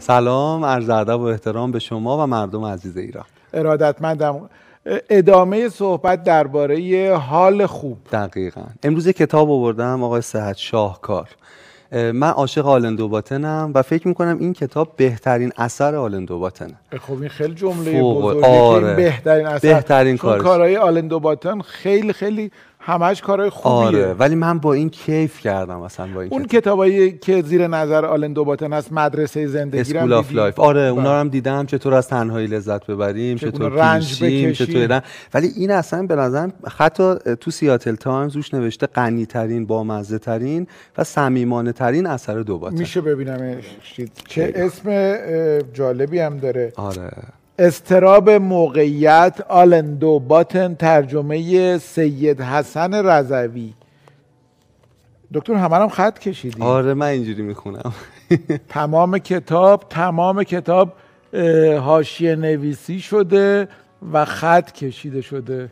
سلام عرض ادب و احترام به شما و مردم عزیز ایران ارادتمندم ادامه صحبت درباره حال خوب دقیقا امروز کتاب آوردم آقای صحت شاهکار من عاشق آلندوباتنم و فکر میکنم این کتاب بهترین اثر باتنه خب این خیلی جمله بزرگی آره. بهترین اثر بهترین کارش. کارهای آلندوباتن خیلی خیلی همش کارهای خوبیه آره ولی من با این کیف کردم اصلا با این اون کتاب. کتابایی که زیر نظر آلن دوباتن است مدرسه زندگی اسکول دیدیم. آره بله. اونا هم دیدم چطور از تنهایی لذت ببریم چطور رنج بکشیم چطور ولی این اصلا به نظرم حتی تو سیاتل تایمز روش نوشته غنی ترین مزه ترین و صمیمانه ترین اثر دوباتن میشه ببینم چه اسم جالبی هم داره آره استراب موقعیت آلندو باتن ترجمه سید حسن رضوی دکتر همه خط کشیدی آره من اینجوری میخونم تمام کتاب تمام کتاب هاشیه نویسی شده و خط کشیده شده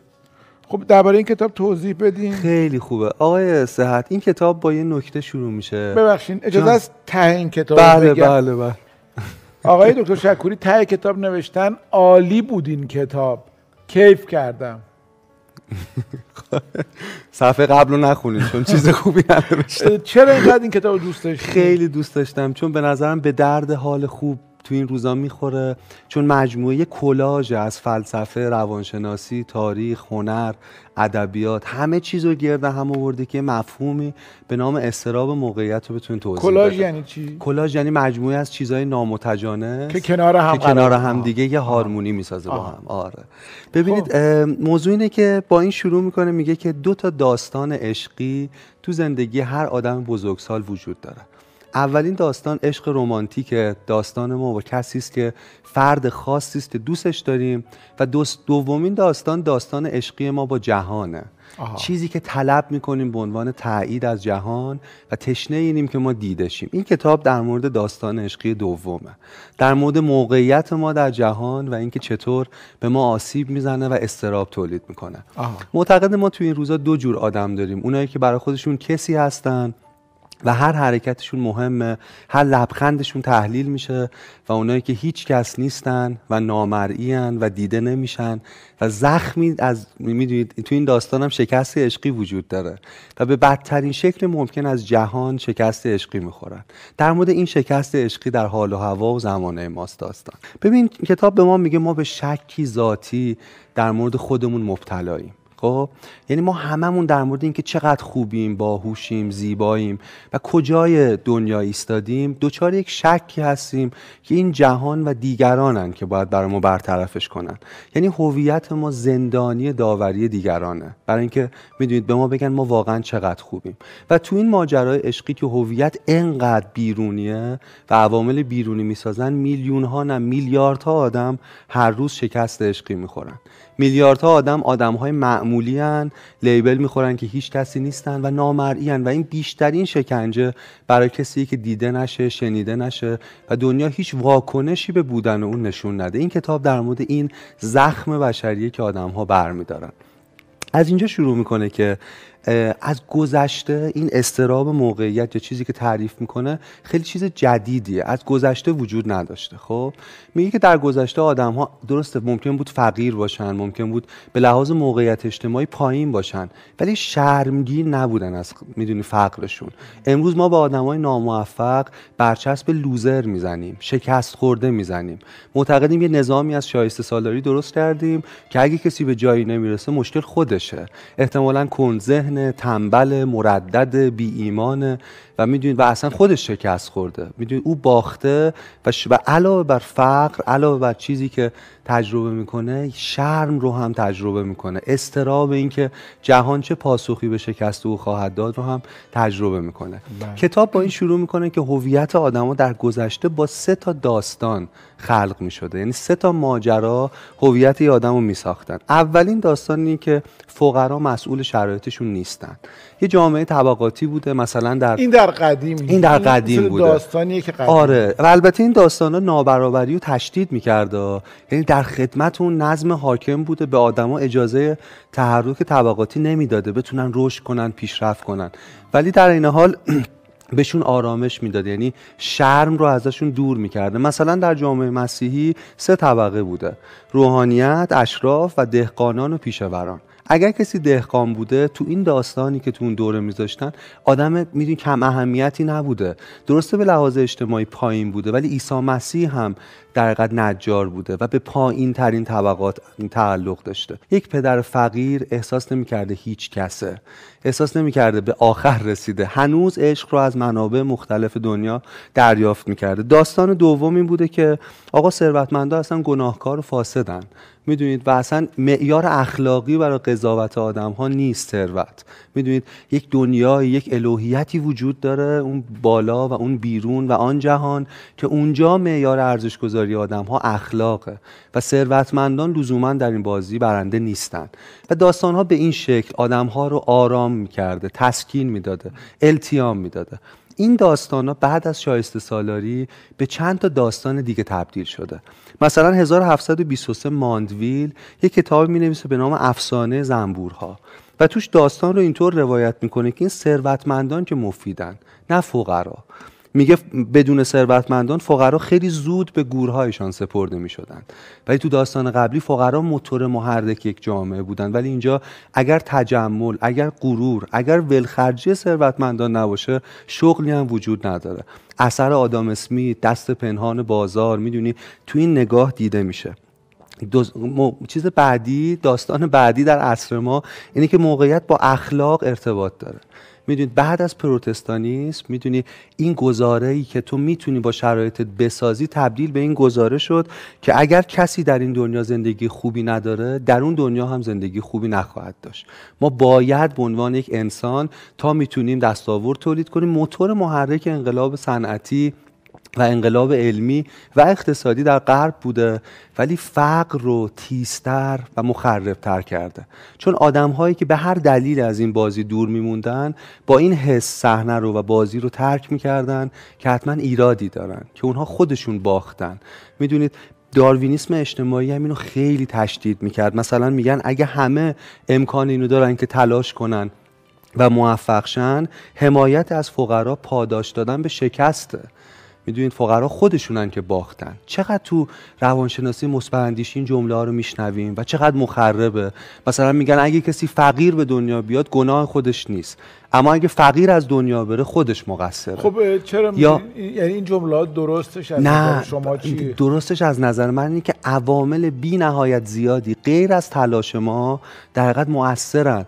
خب درباره این کتاب توضیح بدیم خیلی خوبه آقای صحت این کتاب با یه نکته شروع میشه ببخشید اجازه است ته این کتاب بله،, بله بله بله آقای دکتر شکوری ته کتاب نوشتن عالی بود این کتاب کیف کردم صفحه قبل رو نخونید چون چیز خوبی ننوشته چرا اینقدر این کتاب دوست داشتید؟ خیلی دوست داشتم چون به نظرم به درد حال خوب تو این روزا میخوره چون مجموعه کلاژ از فلسفه روانشناسی تاریخ هنر ادبیات همه چیز رو گرد هم آورده که مفهومی به نام استراب موقعیت رو بتونه توضیح کلاژ یعنی چی کلاژ یعنی مجموعه از چیزهای نامتجانس که کنار هم که کنار هم دیگه یه هارمونی میسازه با هم آره ببینید خب. موضوع اینه که با این شروع میکنه میگه که دو تا داستان عشقی تو زندگی هر آدم بزرگسال وجود داره اولین داستان عشق رومانتیک داستان ما با کسی است که فرد خاصی است که دوستش داریم و دومین داستان داستان عشقی ما با جهانه چیزی که طلب میکنیم به عنوان تایید از جهان و تشنه اینیم که ما دیدشیم این کتاب در مورد داستان عشقی دومه در مورد موقعیت ما در جهان و اینکه چطور به ما آسیب میزنه و استراب تولید میکنه معتقد ما تو این روزا دو جور آدم داریم اونایی که برای خودشون کسی هستن و هر حرکتشون مهمه هر لبخندشون تحلیل میشه و اونایی که هیچ کس نیستن و نامرئی و دیده نمیشن و زخمی از میدونید تو این داستانم شکست عشقی وجود داره و به بدترین شکل ممکن از جهان شکست عشقی میخورن در مورد این شکست عشقی در حال و هوا و زمانه ماست داستان ببین کتاب به ما میگه ما به شکی ذاتی در مورد خودمون مبتلاییم خب یعنی ما هممون در مورد اینکه چقدر خوبیم باهوشیم زیباییم و کجای دنیا ایستادیم دچار یک شکی هستیم که این جهان و دیگرانن که باید برای ما برطرفش کنن یعنی هویت ما زندانی داوری دیگرانه برای اینکه میدونید به ما بگن ما واقعا چقدر خوبیم و تو این ماجرای عشقی که هویت انقدر بیرونیه و عوامل بیرونی میسازن میلیون ها نه میلیاردها آدم هر روز شکست عشقی میخورن میلیاردها آدم های معمولی هن، لیبل میخورن که هیچ کسی نیستن و نامرئی و این بیشترین شکنجه برای کسی که دیده نشه شنیده نشه و دنیا هیچ واکنشی به بودن اون نشون نده این کتاب در مورد این زخم بشریه که آدمها برمیدارن از اینجا شروع میکنه که از گذشته این استراب موقعیت یا چیزی که تعریف میکنه خیلی چیز جدیدیه از گذشته وجود نداشته خب میگه که در گذشته آدم ها درسته ممکن بود فقیر باشن ممکن بود به لحاظ موقعیت اجتماعی پایین باشن ولی شرمگی نبودن از میدونی فقرشون امروز ما به های ناموفق برچسب لوزر میزنیم شکست خورده میزنیم معتقدیم یه نظامی از شایسته سالاری درست کردیم که اگه کسی به جایی نمیرسه مشکل خودشه احتمالا کنزه ذهن تنبل مردد بی ایمان و میدونید و اصلا خودش شکست خورده میدونید او باخته و, و علاوه بر فقر علاوه بر چیزی که تجربه میکنه شرم رو هم تجربه میکنه استراب اینکه جهان چه پاسخی به شکست او خواهد داد رو هم تجربه میکنه بله. کتاب با این شروع میکنه که هویت آدما در گذشته با سه تا داستان خلق میشده یعنی سه تا ماجرا هویت آدم رو میساختن اولین داستان این که فقرا مسئول شرایطشون نیستن یه جامعه طبقاتی بوده مثلا در این در در این در قدیم بوده داستانیه که قدیم آره و البته این داستان ها نابرابری و تشدید میکرد یعنی در خدمت اون نظم حاکم بوده به آدما اجازه تحرک طبقاتی نمیداده بتونن رشد کنن پیشرفت کنن ولی در این حال بهشون آرامش میداد یعنی شرم رو ازشون دور میکرده مثلا در جامعه مسیحی سه طبقه بوده روحانیت، اشراف و دهقانان و پیشوران اگر کسی دهقان بوده تو این داستانی که تو اون دوره میذاشتن آدم میدون کم اهمیتی نبوده درسته به لحاظ اجتماعی پایین بوده ولی عیسی مسیح هم در نجار بوده و به پایین ترین طبقات تعلق داشته یک پدر فقیر احساس کرده هیچ کسه احساس نمی کرده به آخر رسیده هنوز عشق رو از منابع مختلف دنیا دریافت می کرده داستان دوم این بوده که آقا ثروتمندا اصلا گناهکار و فاسدن میدونید و اصلا معیار اخلاقی برای قضاوت آدم ها نیست ثروت میدونید یک دنیا یک الوهیتی وجود داره اون بالا و اون بیرون و آن جهان که اونجا معیار ارزش گذاری بسیاری آدم ها اخلاقه و ثروتمندان لزوما در این بازی برنده نیستند و داستان ها به این شکل آدم ها رو آرام میکرده تسکین میداده التیام میداده این داستان ها بعد از شایسته سالاری به چند تا داستان دیگه تبدیل شده مثلا 1723 ماندویل یک کتاب می نویسه به نام افسانه زنبورها و توش داستان رو اینطور روایت میکنه که این ثروتمندان که مفیدن نه فقرا میگه بدون ثروتمندان فقرا خیلی زود به گورهایشان سپرده میشدن ولی تو داستان قبلی فقرا موتور محرک یک جامعه بودن ولی اینجا اگر تجمل اگر غرور اگر ولخرجی ثروتمندان نباشه شغلی هم وجود نداره اثر آدام اسمی، دست پنهان بازار میدونی تو این نگاه دیده میشه چیز بعدی داستان بعدی در عصر ما اینه که موقعیت با اخلاق ارتباط داره میدونید بعد از پروتستانیسم میدونی این گزاره ای که تو میتونی با شرایطت بسازی تبدیل به این گزاره شد که اگر کسی در این دنیا زندگی خوبی نداره در اون دنیا هم زندگی خوبی نخواهد داشت ما باید به عنوان یک انسان تا میتونیم دستاورد تولید کنیم موتور محرک انقلاب صنعتی و انقلاب علمی و اقتصادی در غرب بوده ولی فقر رو تیزتر و مخربتر کرده چون آدم هایی که به هر دلیل از این بازی دور میموندن با این حس صحنه رو و بازی رو ترک میکردن که حتما ایرادی دارن که اونها خودشون باختن میدونید داروینیسم اجتماعی هم اینو خیلی تشدید میکرد مثلا میگن اگه همه امکان اینو دارن که تلاش کنن و موفق حمایت از فقرا پاداش دادن به شکسته میدونید فقرا خودشونن که باختن چقدر تو روانشناسی مثبت این جمله ها رو میشنویم و چقدر مخربه مثلا میگن اگه کسی فقیر به دنیا بیاد گناه خودش نیست اما اگه فقیر از دنیا بره خودش مقصره خب چرا یا... یعنی این جملات درستش از نه شما چی؟ درستش از نظر من اینه که عوامل بی نهایت زیادی غیر از تلاش ما در حقیقت مؤثرن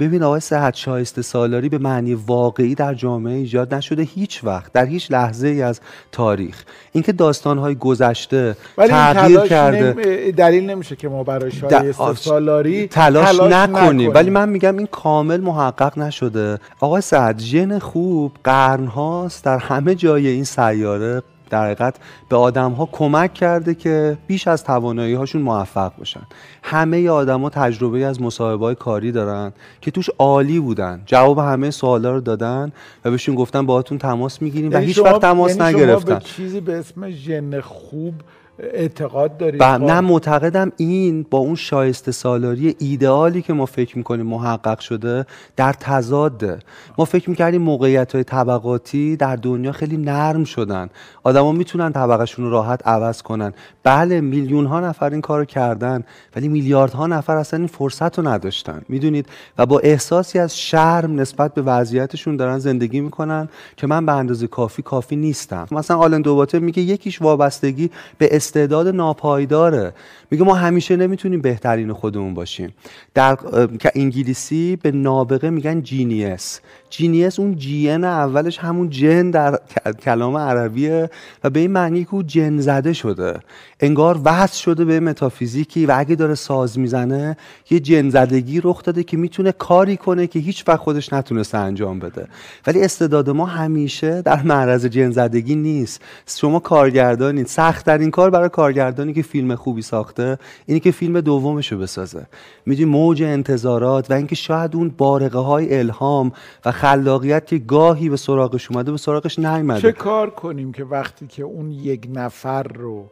ببین آقای صحت شایسته سالاری به معنی واقعی در جامعه ایجاد نشده هیچ وقت در هیچ لحظه ای از تاریخ اینکه داستانهای گذشته تغییر کرده دلیل نمیشه که ما برای شایسته سالاری تلاش, نکنیم ولی من میگم این کامل محقق نشده آقای سعد ژن خوب قرن هاست در همه جای این سیاره در به آدم ها کمک کرده که بیش از توانایی هاشون موفق باشن همه آدما تجربه از مصاحبه های کاری دارن که توش عالی بودن جواب همه سوالا رو دادن و بهشون گفتن باهاتون تماس میگیریم و یعنی هیچ وقت تماس یعنی نگرفتن شما به چیزی به اسم ژن خوب اعتقاد دارید با... نه معتقدم این با اون شایسته سالاری ایدئالی که ما فکر میکنیم محقق شده در تضاد ما فکر میکردیم موقعیت های طبقاتی در دنیا خیلی نرم شدن آدما میتونن طبقشون رو راحت عوض کنن بله میلیون ها نفر این کارو کردن ولی میلیاردها نفر اصلا این فرصت رو نداشتن میدونید و با احساسی از شرم نسبت به وضعیتشون دارن زندگی میکنن که من به اندازه کافی کافی نیستم مثلا آلن دوباته میگه یکیش وابستگی به استعداد ناپایداره میگه ما همیشه نمیتونیم بهترین خودمون باشیم در که انگلیسی به نابغه میگن جینیس جینیس اون جین اولش همون جن در کلام عربیه و به این معنی که او جن زده شده انگار وصل شده به متافیزیکی و اگه داره ساز میزنه یه جن زدگی رخ داده که میتونه کاری کنه که هیچ وقت خودش نتونسته انجام بده ولی استعداد ما همیشه در معرض جن زدگی نیست شما کارگردانید سخت در این کار برای کارگردانی که فیلم خوبی ساخته اینی که فیلم دومش رو بسازه میدونی موج انتظارات و اینکه شاید اون بارقه های الهام و خلاقیت که گاهی به سراغش اومده به سراغش نیامده چه کار کنیم که وقتی که اون یک نفر رو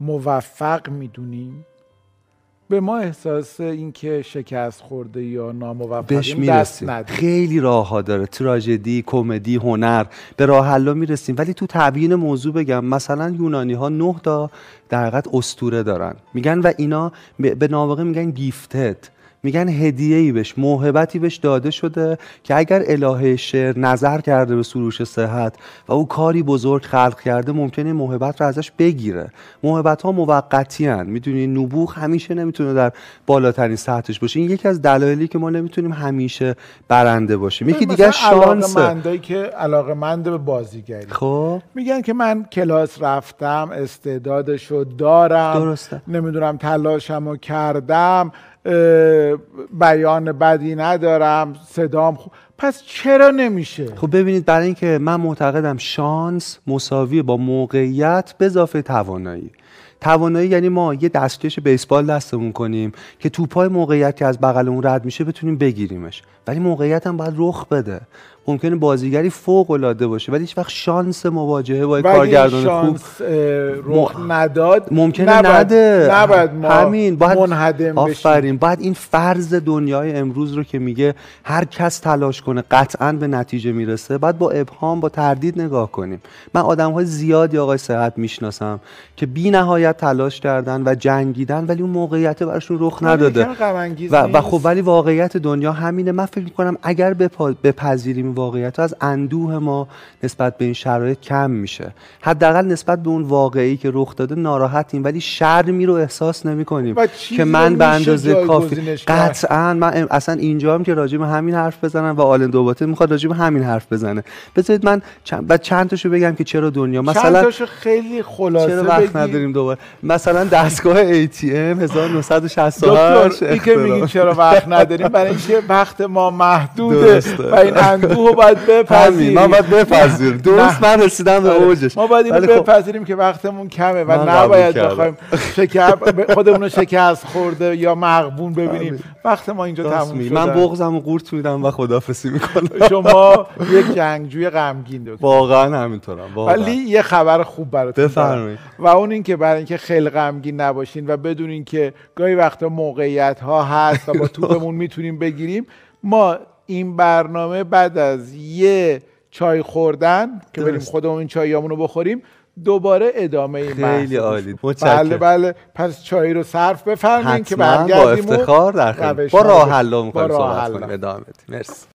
موفق میدونیم به ما احساس اینکه شکست خورده یا ناموفقیم دست ندیم خیلی راه ها داره تراژدی کمدی هنر به راه حلا میرسیم ولی تو تبیین موضوع بگم مثلا یونانی ها نه تا در حقیقت استوره دارن میگن و اینا به ناواقع میگن گیفتت میگن هدیه ای بهش موهبتی بهش داده شده که اگر الهه شعر نظر کرده به سروش صحت و او کاری بزرگ خلق کرده ممکنه موهبت رو ازش بگیره موهبت ها موقتی ان میدونی نبوخ همیشه نمیتونه در بالاترین سطحش باشه این یکی از دلایلی که ما نمیتونیم همیشه برنده باشیم یکی دیگه شانس که علاقه به بازیگری خب میگن که من کلاس رفتم استعدادشو دارم نمیدونم تلاشمو کردم بیان بدی ندارم صدام خوب پس چرا نمیشه خب ببینید برای اینکه من معتقدم شانس مساوی با موقعیت به اضافه توانایی توانایی یعنی ما یه دستکش بیسبال دستمون کنیم که توپای موقعیت که از اون رد میشه بتونیم بگیریمش ولی موقعیت هم باید رخ بده ممکنه بازیگری فوق العاده باشه ولی هیچ وقت شانس مواجهه با کارگردان خوب رخ نداد ممکنه نده نباید ما همین باید آفرین باید این فرض دنیای امروز رو که میگه هر کس تلاش کنه قطعا به نتیجه میرسه بعد با ابهام با تردید نگاه کنیم من آدم های زیادی آقای صحت میشناسم که بی نهایت تلاش کردن و جنگیدن ولی اون موقعیت براشون رخ نداده و, و خب ولی واقعیت دنیا همینه من فکر میکنم اگر بپذیریم واقعیت از اندوه ما نسبت به این شرایط کم میشه حداقل نسبت به اون واقعی که رخ داده ناراحتیم ولی شرمی رو احساس نمی کنیم که من به اندازه کافی قطعا من اصلا اینجا هم که راجیم همین حرف بزنم و آلن دوباته میخواد راجیم همین حرف بزنه بذارید من چند و چند تاشو بگم که چرا دنیا مثلا چند خیلی خلاصه چرا وقت نداریم دوباره مثلا دستگاه ATM 1968 دکتر چرا وقت نداریم برای اینکه وقت ما محدوده و این اندوه ما باید بپذیریم ما باید بپذیریم درست من رسیدم به آره. اوجش ما باید اینو خب- بپذیریم که وقتمون کمه و نباید بخوایم شکر خودمون شکست خورده یا مغبون ببینیم وقت ما اینجا تموم شده من بغضم قورت میدم و خدافسی میکنم شما یک جنگجوی غمگین دو واقعا همینطورم ولی یه خبر خوب براتون بفرمایید و اون اینکه برای اینکه خیلی غمگین نباشین و بدونین که گاهی وقتا موقعیت ها هست و با توپمون میتونیم بگیریم ما این برنامه بعد از یه چای خوردن که بریم خودمون این چایامون رو بخوریم دوباره ادامه این خیلی عالی بله بله پس چای رو صرف بفرمایید که برگردیم با افتخار در با راه حل می‌کنیم صحبت ادامه مرسی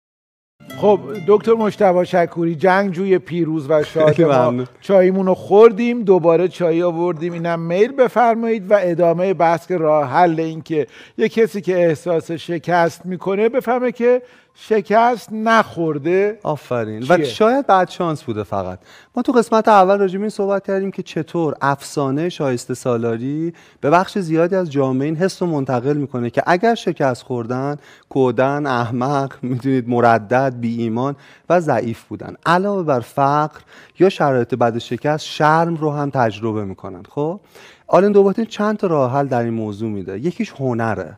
خب دکتر مشتبه شکوری جنگجوی پیروز و شاد ما چایمون رو خوردیم دوباره چای آوردیم اینم میل بفرمایید و ادامه بحث که راه حل این که یه کسی که احساس شکست میکنه بفهمه که شکست نخورده آفرین و شاید بعد شانس بوده فقط ما تو قسمت اول راجع این صحبت کردیم که چطور افسانه شایسته سالاری به بخش زیادی از جامعه این حس رو منتقل میکنه که اگر شکست خوردن کودن احمق میدونید مردد بی ایمان و ضعیف بودن علاوه بر فقر یا شرایط بعد شکست شرم رو هم تجربه میکنن خب آلن دوباتین چند تا راه حل در این موضوع میده یکیش هنره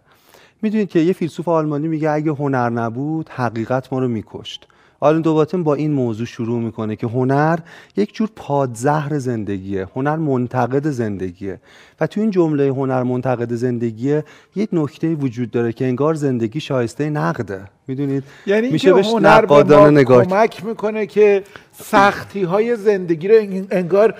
میدونید که یه فیلسوف آلمانی میگه اگه هنر نبود حقیقت ما رو میکشت آلن دوباتن با این موضوع شروع میکنه که هنر یک جور پادزهر زندگیه هنر منتقد زندگیه و تو این جمله هنر منتقد زندگیه یک نکته وجود داره که انگار زندگی شایسته نقده میدونید یعنی میشه بهش نقادانه نگاه کمک میکنه که سختی های زندگی رو انگار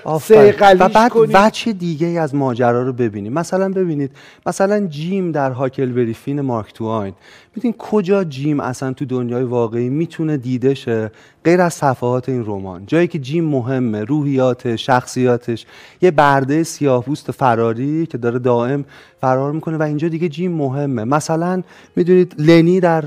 کنید و بعد وچه دیگه از ماجرا رو ببینید مثلا ببینید مثلا جیم در هاکل وریفین مارک تواین ببین کجا جیم اصلا تو دنیای واقعی میتونه دیده شه غیر از صفحات این رمان جایی که جیم مهمه روحیاتش شخصیاتش یه برده سیاهپوست فراری که داره دائم فرار میکنه و اینجا دیگه جیم مهمه مثلا میدونید لنی در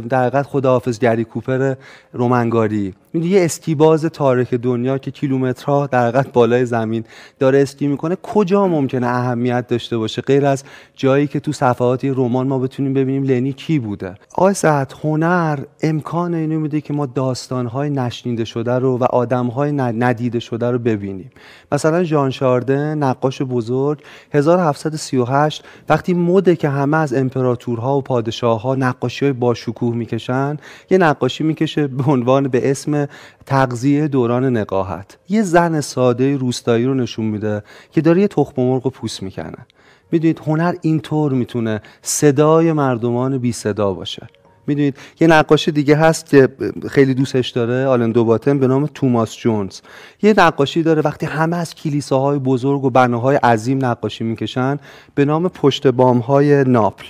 در حقیقت خداحافظ گری کوپر رومنگاری یه اسکیباز تاریخ دنیا که کیلومترها در حقیقت بالای زمین داره اسکی میکنه کجا ممکنه اهمیت داشته باشه غیر از جایی که تو صفحات رمان ما بتونیم ببینیم لنی کی بوده آقای سعد هنر امکان اینو میده که ما داستانهای نشنیده شده رو و آدمهای ندیده شده رو ببینیم مثلا ژان شاردن نقاش بزرگ 1738 وقتی مده که همه از امپراتورها و پادشاهها نقاشی های باشکوه میکشن یه نقاشی میکشه به عنوان به اسم تغذیه دوران نقاهت یه زن ساده روستایی رو نشون میده که داره یه تخم مرغ رو پوست میکنه میدونید هنر اینطور میتونه صدای مردمان بی صدا باشه میدونید یه نقاشی دیگه هست که خیلی دوستش داره آلن دوباتن به نام توماس جونز یه نقاشی داره وقتی همه از کلیساهای بزرگ و بناهای عظیم نقاشی میکشن به نام پشت بامهای ناپل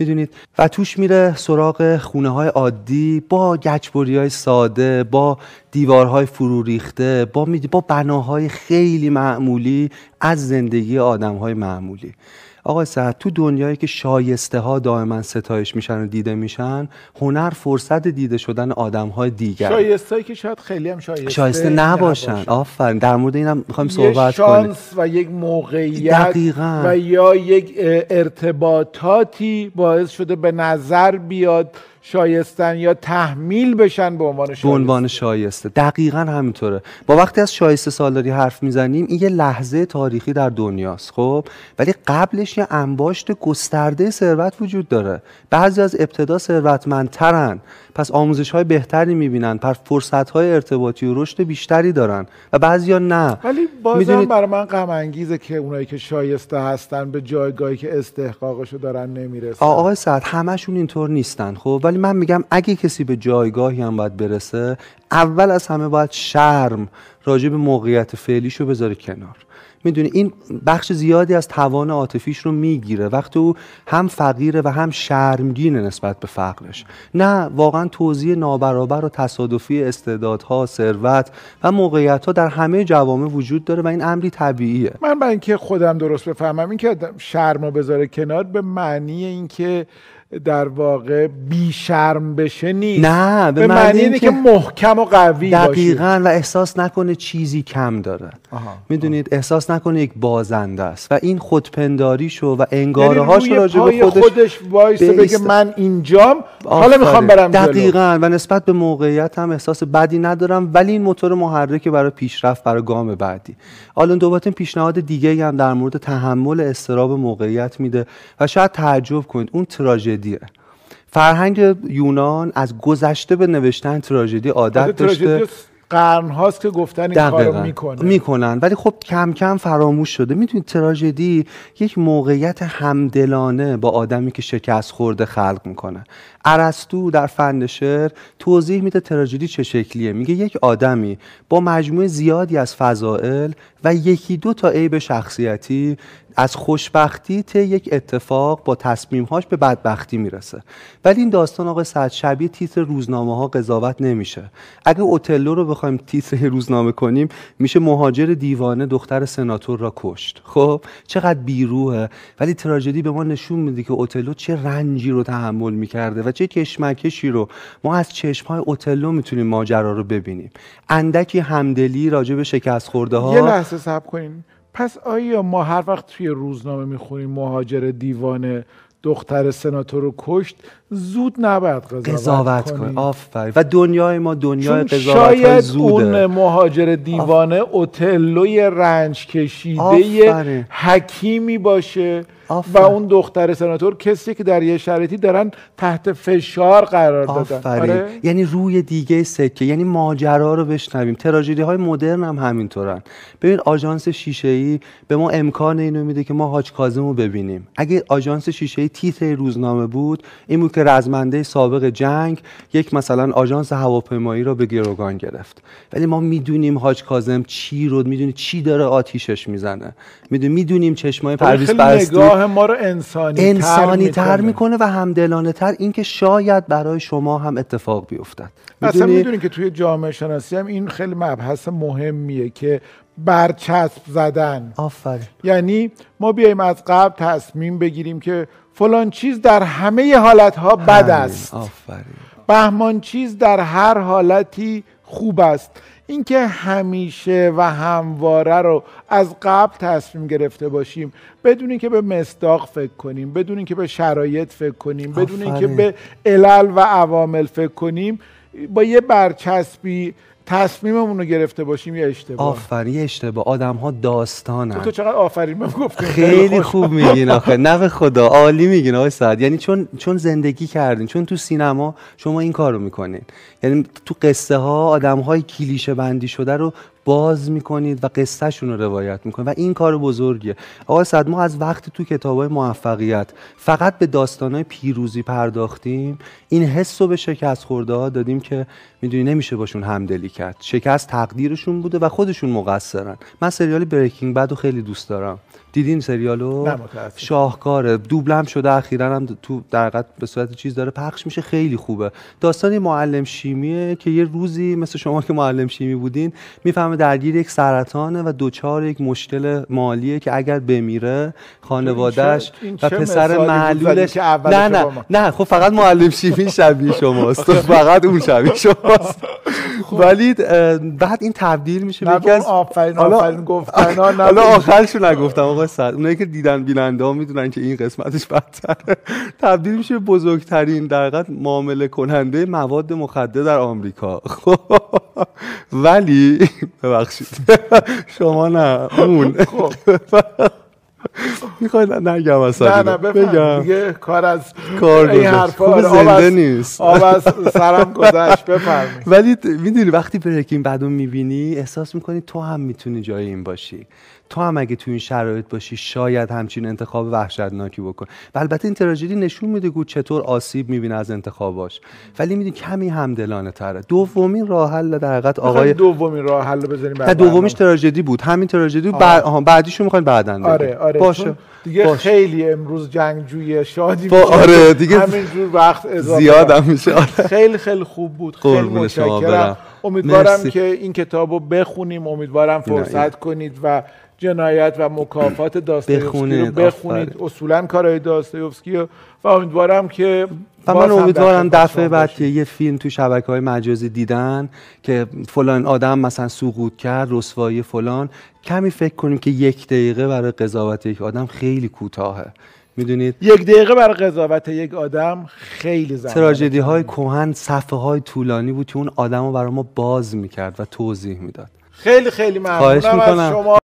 میدونید و توش میره سراغ خونه های عادی با گچبری های ساده با دیوارهای فرو ریخته با, با بناهای خیلی معمولی از زندگی آدم های معمولی آقای سعد تو دنیایی که شایسته ها دائما ستایش میشن و دیده میشن هنر فرصت دیده شدن آدم های دیگر شایسته که شاید خیلی هم شایسته, شایسته نباشن, آفرین در مورد اینم میخوایم صحبت کنیم شانس و یک موقعیت دقیقا. و یا یک ارتباطاتی باعث شده به نظر بیاد شایستن یا تحمیل بشن به عنوان شایسته عنوان شایسته دقیقا همینطوره با وقتی از شایسته سالاری حرف میزنیم این یه لحظه تاریخی در دنیاست خب ولی قبلش یه انباشت گسترده ثروت وجود داره بعضی از ابتدا ثروتمندترن پس آموزش های بهتری میبینن پر فرصت های ارتباطی و رشد بیشتری دارن و ها نه ولی بازم برای من غم انگیزه که اونایی که شایسته هستن به جایگاهی که استحقاقشو دارن نمیرسن آقای سعد همشون اینطور نیستن خب ولی من میگم اگه کسی به جایگاهی هم باید برسه اول از همه باید شرم راجع به موقعیت رو بذاره کنار میدونی این بخش زیادی از توان عاطفیش رو میگیره وقتی او هم فقیره و هم شرمگینه نسبت به فقرش نه واقعا توضیح نابرابر و تصادفی استعدادها ثروت و موقعیت ها در همه جوامع وجود داره و این امری طبیعیه من برای اینکه خودم درست بفهمم اینکه شرم رو بذاره کنار به معنی اینکه در واقع بی شرم بشه نیست نه به, معنی اینه که محکم و قوی دقیقا باشه. و احساس نکنه چیزی کم داره میدونید احساس نکنه یک بازنده است و این شو و یعنی انگاره هاش راجع به خودش, خودش بگه من اینجام حالا میخوام برم دقیقا و نسبت به موقعیت هم احساس بدی ندارم ولی این موتور محرکه برای پیشرفت برای گام بعدی آلن این پیشنهاد دیگه هم در مورد تحمل استراب موقعیت میده و شاید تعجب کنید اون تراژدی تراژدیه فرهنگ یونان از گذشته به نوشتن تراژدی عادت آره، داشته قرن هاست که گفتن این کارو میکنن میکنن ولی خب کم کم فراموش شده میتونید تراژدی یک موقعیت همدلانه با آدمی که شکست خورده خلق میکنه ارسطو در فن شعر توضیح میده تراژدی چه شکلیه میگه یک آدمی با مجموعه زیادی از فضائل و یکی دو تا عیب شخصیتی از خوشبختی ته یک اتفاق با تصمیمهاش به بدبختی میرسه ولی این داستان آقای سعد شبیه تیتر روزنامه ها قضاوت نمیشه اگه اوتلو رو بخوایم تیتر روزنامه کنیم میشه مهاجر دیوانه دختر سناتور را کشت خب چقدر بیروه ولی تراژدی به ما نشون میده که اوتلو چه رنجی رو تحمل میکرده و چه کشمکشی رو ما از چشم های اوتلو میتونیم ماجرا رو ببینیم اندکی همدلی راجع به شکست خورده ها یه لحظه صبر کنین پس آیا ما هر وقت توی روزنامه میخونیم مهاجر دیوانه دختر سناتور رو کشت زود نباید قضاوت, قضاوت کنیم و دنیای ما دنیای قضاوت شاید زوده. اون مهاجر دیوانه اوتلوی رنج کشیده حکیمی باشه و اون دختر سناتور کسی که در یه شرایطی دارن تحت فشار قرار دادن آره؟ یعنی روی دیگه سکه یعنی ماجرا رو بشنویم تراژدی های مدرن هم همینطورن ببین آژانس شیشه ای به ما امکان اینو میده که ما حاج کاظم رو ببینیم اگه آژانس شیشه ای تیتر روزنامه بود این بود که رزمنده سابق جنگ یک مثلا آژانس هواپیمایی رو به گروگان گرفت ولی ما میدونیم حاج کاظم چی رو میدونی چی داره آتیشش میزنه میدونیم چشمای آره، پرویز نگاه ما رو انسانی, انسانی تر, میکنه. و همدلانه تر اینکه شاید برای شما هم اتفاق بیفتد اصلا دونید که توی جامعه شناسی هم این خیلی مبحث مهمیه که برچسب زدن آفرین یعنی ما بیایم از قبل تصمیم بگیریم که فلان چیز در همه حالتها بد است بهمان چیز در هر حالتی خوب است اینکه همیشه و همواره رو از قبل تصمیم گرفته باشیم بدون اینکه به مصداق فکر کنیم بدون اینکه به شرایط فکر کنیم بدون اینکه به علل و عوامل فکر کنیم با یه برچسبی تصمیممون رو گرفته باشیم یا اشتباه آفرین اشتباه آدم ها داستانن تو, تو چقدر آفرین من خیلی خوب میگین آخه نه خدا عالی میگین آقای سعد یعنی چون چون زندگی کردین چون تو سینما شما این کارو میکنین یعنی تو قصه ها آدم های کلیشه بندی شده رو باز میکنید و قصه شون رو روایت میکنید و این کار بزرگیه آقای ما از وقتی تو کتابای موفقیت فقط به داستانهای پیروزی پرداختیم این حس رو به شکست خورده ها دادیم که میدونی نمیشه باشون همدلی کرد شکست تقدیرشون بوده و خودشون مقصرن من سریال بریکینگ بد خیلی دوست دارم دیدین سریالو شاهکاره دوبلم شده اخیرا هم تو در به صورت چیز داره پخش میشه خیلی خوبه داستان معلم شیمیه که یه روزی مثل شما که معلم شیمی بودین میفهم درگیر یک سرطانه و دوچار یک مشکل مالیه که اگر بمیره خانوادهش و پسر معلولش نه نه نه خب فقط معلم شیمی شبیه شماست فقط اون شبیه شماست خب. ولی بعد این تبدیل میشه به از آفرین آفرین گفتن حالا آخرشو نگفتم آقا اونایی که دیدن بیننده ها میدونن که این قسمتش بدتره تبدیل میشه بزرگترین در معامله کننده مواد مخدر در آمریکا خب. ولی ببخشید شما نه اون خب. میخواید نگم اصلا نه نه بگم دیگه کار از کار این حرفا زنده نیست آب از سرم گذشت بفرمی ولی میدونی وقتی برکین بعدو میبینی احساس میکنی تو هم میتونی جای این باشی تو هم اگه تو این شرایط باشی شاید همچین انتخاب وحشتناکی بکن و البته این تراژدی نشون میده گو چطور آسیب میبینه از انتخاباش ولی میدونی کمی همدلانه تره دومین راه حل در حقیقت آقای دومین راه حل بزنیم دومیش تراژدی بود همین تراژدی بعدیشو میخواین بعداً آره آره باشه دیگه خیلی امروز جنگجوی شادی با آره دیگه همینجور وقت زیاد هم میشه آره. خیلی خیلی خوب بود خیلی متشکرم امیدوارم که این کتاب رو بخونیم امیدوارم فرصت کنید و جنایت و مکافات داستایوفسکی رو بخونید اصولا کارهای داستایوفسکی و امیدوارم که و من امیدوارم دفعه بعد که یه فیلم تو شبکه های مجازی دیدن که فلان آدم مثلا سقوط کرد رسوایی فلان کمی فکر کنیم که یک دقیقه برای قضاوت یک آدم خیلی کوتاهه میدونید یک دقیقه برای قضاوت یک آدم خیلی زمان تراژدی های کهن صفحه های طولانی بود که اون آدم رو برای ما باز میکرد و توضیح میداد خیلی خیلی ممنونم از شما